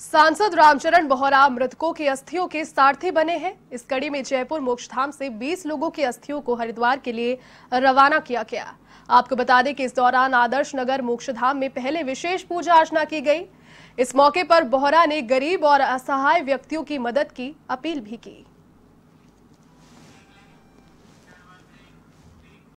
सांसद रामचरण बोहरा मृतकों की अस्थियों के सारथी बने हैं इस कड़ी में जयपुर मोक्षधाम से 20 लोगों की अस्थियों को हरिद्वार के लिए रवाना किया गया आपको बता दें कि इस दौरान आदर्श नगर मोक्षधाम में पहले विशेष पूजा अर्चना की गई इस मौके पर बोहरा ने गरीब और असहाय व्यक्तियों की मदद की अपील भी की